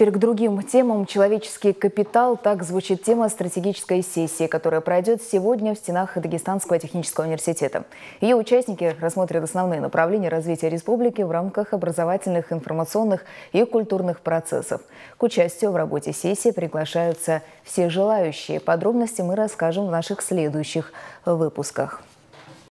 теперь к другим темам. Человеческий капитал – так звучит тема стратегической сессии, которая пройдет сегодня в стенах Дагестанского технического университета. Ее участники рассмотрят основные направления развития республики в рамках образовательных, информационных и культурных процессов. К участию в работе сессии приглашаются все желающие. Подробности мы расскажем в наших следующих выпусках.